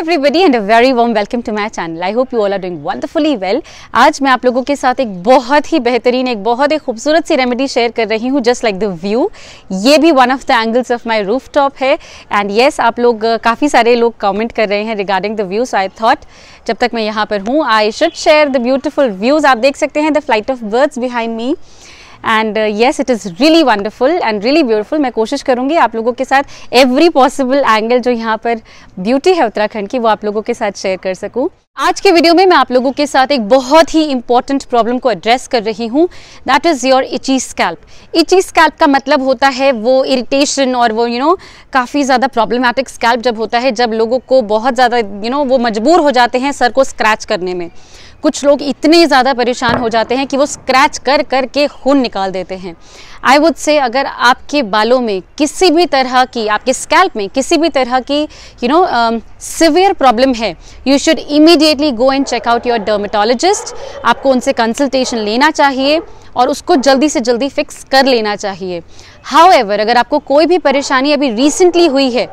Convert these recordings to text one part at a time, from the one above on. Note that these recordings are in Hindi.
Everybody and a very warm welcome to my channel I hope you all are doing wonderfully well आज मैं आप लोगों के साथ एक बहुत ही बेहतरीन एक बहुत ही खूबसूरत सी रेमेडी शेयर कर रही हूँ जस्ट लाइक द व्यू ये भी one of the angles of my roof top है एंड येस yes, आप लोग uh, काफ़ी सारे लोग कॉमेंट कर रहे हैं regarding the views I thought जब तक मैं यहाँ पर हूँ I should share the beautiful views आप देख सकते हैं the flight of birds behind me and yes it is really wonderful and really beautiful मैं कोशिश करूँगी आप लोगों के साथ एवरी पॉसिबल एंगल जो यहाँ पर ब्यूटी है उत्तराखंड की वो आप लोगों के साथ शेयर कर सकूँ आज के वीडियो में मैं आप लोगों के साथ एक बहुत ही इंपॉर्टेंट प्रॉब्लम को एड्रेस कर रही हूँ that is your itchy scalp itchy scalp का मतलब होता है वो इरिटेशन और वो यू नो काफ़ी ज़्यादा प्रॉब्लमेटिक स्कैल्प जब होता है जब लोगों को बहुत ज़्यादा यू नो वो मजबूर हो जाते हैं सर को स्क्रैच करने में कुछ लोग इतने ज़्यादा परेशान हो जाते हैं कि वो स्क्रैच कर कर के खून निकाल देते हैं आई वुड से अगर आपके बालों में किसी भी तरह की आपके स्कैल्प में किसी भी तरह की यू नो सिवियर प्रॉब्लम है you should immediately go and check out your dermatologist आपको उनसे कंसल्टेशन लेना चाहिए और उसको जल्दी से जल्दी फिक्स कर लेना चाहिए हाउ अगर आपको कोई भी परेशानी अभी रिसेंटली हुई है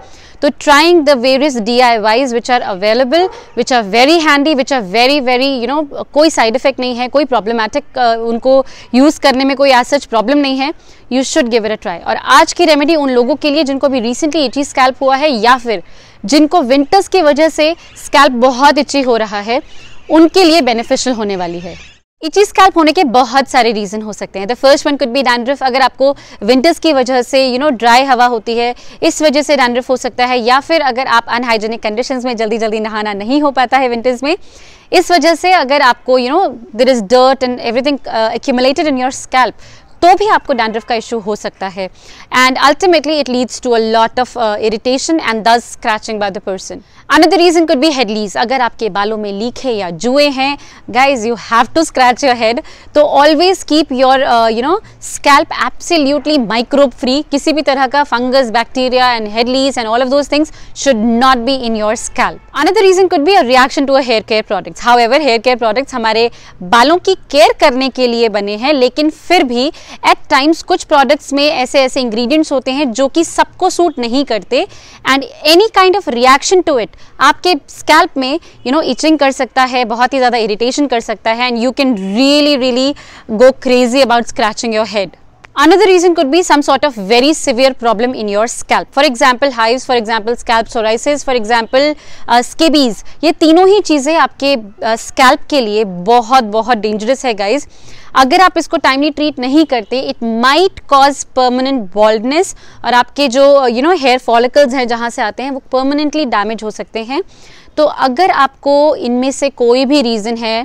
So trying the various DIYs which are available, which are very handy, which are very very you know कोई side effect नहीं है कोई problematic uh, उनको use करने में कोई as such problem नहीं है you should give it a try. और आज की remedy उन लोगों के लिए जिनको भी recently itchy scalp हुआ है या फिर जिनको winters की वजह से scalp बहुत itchy हो रहा है उनके लिए beneficial होने वाली है इची स्कैल्प होने के बहुत सारे रीज़न हो सकते हैं the first one could be dandruff अगर आपको विंटर्स की वजह से यू नो ड्राई हवा होती है इस वजह से डैंड्रफ हो सकता है या फिर अगर आप अनहाइजेनिक कंडीशंस में जल्दी जल्दी नहाना नहीं हो पाता है विंटर्स में इस वजह से अगर आपको you know there is dirt and everything accumulated in your scalp तो भी आपको डैंड्रफ का इशू हो सकता है and ultimately it leads to a lot of irritation and this scratching by the person another reason could be head lice अगर आपके बालों में लीक है या जुए हैं guys you have to scratch your head तो always keep your you know scalp absolutely microbe free किसी भी तरह का fungus bacteria and head lice and all of those things should not be in your scalp another reason could be a reaction to a hair care products however hair care products हमारे बालों की केयर करने के लिए बने हैं लेकिन फिर भी एट टाइम्स कुछ प्रोडक्ट्स में ऐसे ऐसे इंग्रेडिएंट्स होते हैं जो कि सबको सूट नहीं करते and any kind of reaction to it आपके स्कैल्प में यू नो इचिंग कर सकता है बहुत ही ज़्यादा इरिटेशन कर सकता है and you can really really go crazy about scratching your head Another reason could be some sort of very severe problem in your scalp. For example, hives, for example, scalp psoriasis, for example, uh, scabies. ये तीनों ही चीज़ें आपके uh, scalp के लिए बहुत बहुत dangerous है guys अगर आप इसको टाइमली ट्रीट नहीं करते it might cause permanent baldness और आपके जो यू नो हेयर फॉलिकल्स हैं जहाँ से आते हैं वो परमानेंटली डैमेज हो सकते हैं तो अगर आपको इनमें से कोई भी रीज़न है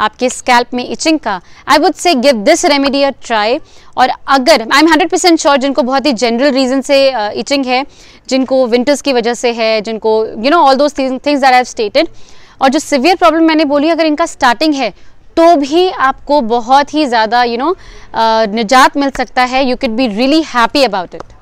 आपके स्कैल्प में इचिंग का I would say give this remedy a try और अगर I am hundred percent sure जिनको बहुत ही जनरल रीज़न से इचिंग uh, है जिनको विंटर्स की वजह से है जिनको you know all those things are have stated और जो सिवियर प्रॉब्लम मैंने बोली अगर इनका स्टार्टिंग है तो भी आपको बहुत ही ज़्यादा यू नो uh, निजात मिल सकता है you could be really happy about it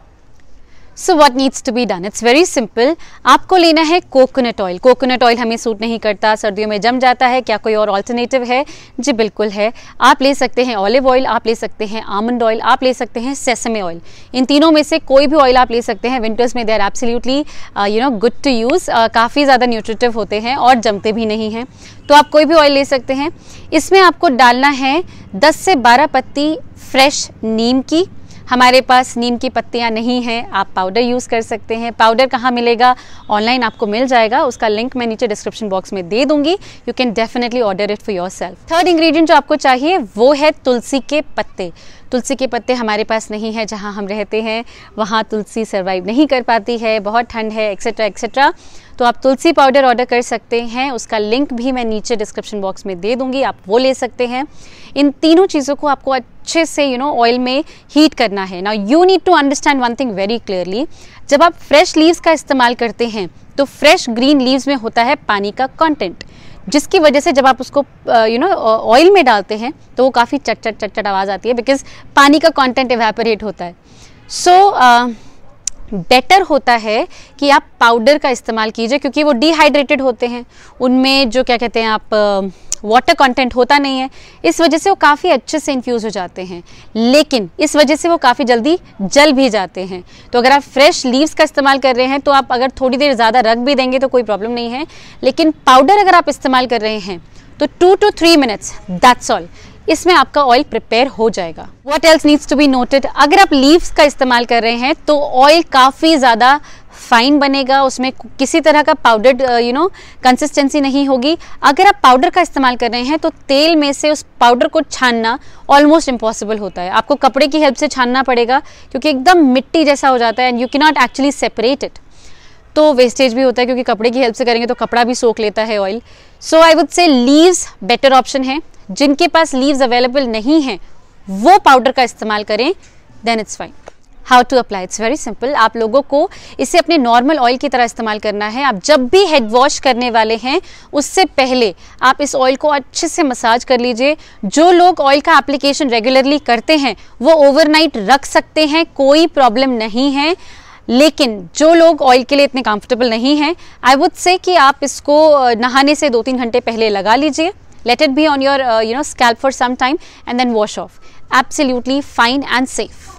so what needs to be done it's very simple आपको लेना है कोकोनट ऑयल कोकोनट ऑयल हमें सूट नहीं करता सर्दियों में जम जाता है क्या कोई और ऑल्टरनेटिव है जी बिल्कुल है आप ले सकते हैं ऑलिव ऑयल आप ले सकते हैं आमंड ऑयल आप ले सकते हैं सेसमे ऑयल इन तीनों में से कोई भी ऑयल आप ले सकते हैं विंटर्स में they are absolutely you know good to use काफ़ी ज़्यादा न्यूट्रिटिव होते हैं और जमते भी नहीं हैं तो आप कोई भी ऑयल ले सकते हैं इसमें आपको डालना है दस से बारह पत्ती फ्रेश नीम की हमारे पास नीम की पत्तियाँ नहीं हैं आप पाउडर यूज़ कर सकते हैं पाउडर कहाँ मिलेगा ऑनलाइन आपको मिल जाएगा उसका लिंक मैं नीचे डिस्क्रिप्शन बॉक्स में दे दूंगी you can definitely order it for yourself third ingredient जो आपको चाहिए वो है तुलसी के पत्ते तुलसी के पत्ते हमारे पास नहीं है जहाँ हम रहते हैं वहाँ तुलसी सर्वाइव नहीं कर पाती है बहुत ठंड है एक्सेट्रा एक्सेट्रा तो आप तुलसी पाउडर ऑर्डर कर सकते हैं उसका लिंक भी मैं नीचे डिस्क्रिप्शन बॉक्स में दे दूंगी आप वो ले सकते हैं इन तीनों चीज़ों को आपको अच्छे से यू नो ऑयल में हीट करना है ना you need to understand one thing very clearly जब आप फ्रेश लीव्स का इस्तेमाल करते हैं तो फ्रेश ग्रीन लीव्स में होता है पानी का कॉन्टेंट जिसकी वजह से जब आप उसको यू नो ऑयल में डालते हैं तो वो काफ़ी चट चट चट चट आवाज़ आती है बिकॉज पानी का कॉन्टेंट एवेपरेट होता है सो so, uh, बेटर होता है कि आप पाउडर का इस्तेमाल कीजिए क्योंकि वो डिहाइड्रेटेड होते हैं उनमें जो क्या कहते हैं आप वाटर कंटेंट होता नहीं है इस वजह से वो काफ़ी अच्छे से इन्फ्यूज़ हो जाते हैं लेकिन इस वजह से वो काफ़ी जल्दी जल भी जाते हैं तो अगर आप फ्रेश लीव्स का इस्तेमाल कर रहे हैं तो आप अगर थोड़ी देर ज़्यादा रख भी देंगे तो कोई प्रॉब्लम नहीं है लेकिन पाउडर अगर आप इस्तेमाल कर रहे हैं तो two two three minutes that's all इसमें आपका ऑयल प्रिपेयर हो जाएगा what else needs to be noted अगर आप लीव्स का इस्तेमाल कर रहे हैं तो ऑयल काफ़ी ज़्यादा फाइन बनेगा उसमें किसी तरह का पाउडर्ड यू नो कंसिस्टेंसी नहीं होगी अगर आप पाउडर का इस्तेमाल कर रहे हैं तो तेल में से उस पाउडर को छानना ऑलमोस्ट इम्पॉसिबल होता है आपको कपड़े की हेल्प से छानना पड़ेगा क्योंकि एकदम मिट्टी जैसा हो जाता है and you can not actually separate it तो वेस्टेज भी होता है क्योंकि कपड़े की हेल्प से करेंगे तो कपड़ा भी सोख लेता है oil so I would say leaves better option है जिनके पास लीव्स अवेलेबल नहीं हैं वो पाउडर का इस्तेमाल करें then it's fine how to apply it's very simple आप लोगों को इसे अपने नॉर्मल ऑयल की तरह इस्तेमाल करना है आप जब भी हेड वॉश करने वाले हैं उससे पहले आप इस ऑयल को अच्छे से मसाज कर लीजिए जो लोग ऑयल का एप्लीकेशन रेगुलरली करते हैं वो ओवरनाइट रख सकते हैं कोई प्रॉब्लम नहीं है लेकिन जो लोग ऑयल के लिए इतने कंफर्टेबल नहीं हैं आई वुड से कि आप इसको नहाने से दो तीन घंटे पहले लगा लीजिए let it be on your uh, you know scalp for some time and then wash off absolutely fine and safe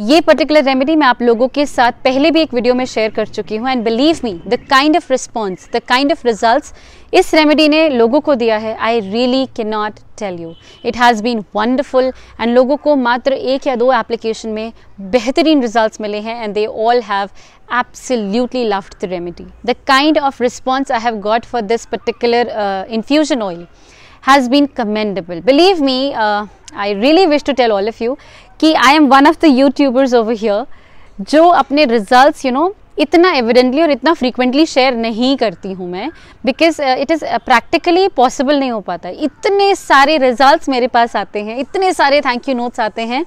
ये पर्टिकुलर रेमेडी मैं आप लोगों के साथ पहले भी एक वीडियो में शेयर कर चुकी हूँ and believe me the kind of response the kind of result इस रेमेडी ने लोगों को दिया है I really can not tell you it has been wonderful and लोगों को मात्र एक या दो एप्लीकेशन में बेहतरीन रिजल्ट मिले हैं and they all have absolutely loved the remedy the kind of response I have got for this particular infusion oil has been commendable believe me I really i really wish to tell all of you कि I am one of the YouTubers over here जो अपने रिजल्ट्स यू नो इतना एविडेंटली और इतना फ्रीक्वेंटली शेयर नहीं करती हूँ मैं because it is practically possible नहीं हो पाता इतने सारे रिजल्ट मेरे पास आते हैं इतने सारे थैंक यू नोट्स आते हैं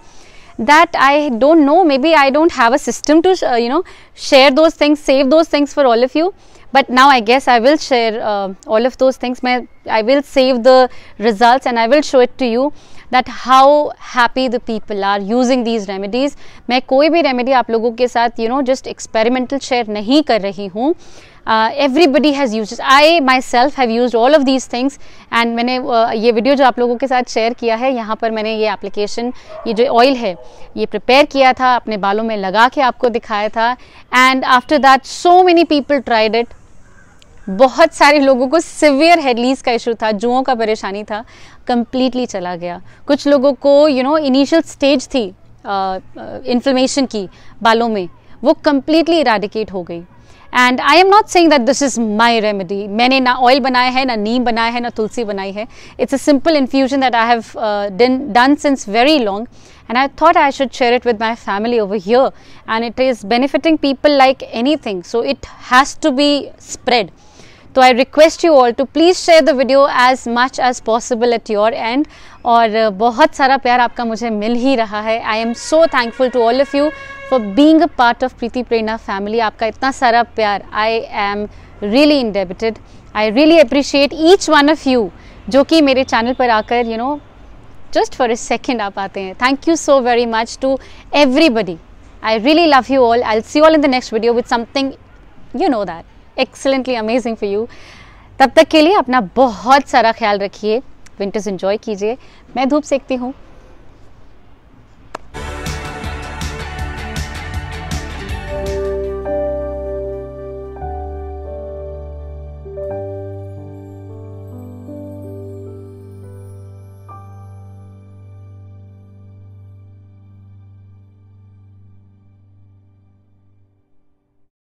that I don't know maybe I don't have a system to you know share those things save those things for all of you but now I guess I will share all of those things मैं I will save the result and I will show it to you that how happy the people are using these remedies मैं कोई भी रेमेडी आप लोगों के साथ you know just experimental share नहीं कर रही हूँ everybody has use I myself have use all of these things and मैंने uh, ये वीडियो जो आप लोगों के साथ शेयर किया है यहाँ पर मैंने ये एप्लीकेशन ये जो ऑयल है ये प्रिपेयर किया था अपने बालों में लगा के आपको दिखाया था and after that so many people tried it बहुत सारे लोगों को सिवियर हेडलीज का इशू था जुओं का परेशानी था कम्प्लीटली चला गया कुछ लोगों को यू नो इनिशियल स्टेज थी इन्फ्लेमेशन की बालों में वो कम्प्लीटली इराडिकेट हो गई and I am not saying that this is my remedy मैंने ना ऑयल बनाया है ना नीम बनाया है ना तुलसी बनाई है it's a simple infusion that I have done since very long and I thought I should share it with my family over here and it is benefiting people like anything so it has to be spread तो I request you all to please share the video as much as possible at your end और uh, बहुत सारा प्यार आपका मुझे मिल ही रहा है I am so thankful to all of you for being part of Preeti Prerna family आपका इतना सारा प्यार I am really indebted I really appreciate each one of you जो कि मेरे चैनल पर आकर you know just for a second आप आते हैं thank you so very much to everybody I really love you all I see all in the next video with something you know that excellently amazing for you तब तक के लिए अपना बहुत सारा ख्याल रखिए विंटर्स इन्जॉय कीजिए मैं धूप सेकती हूँ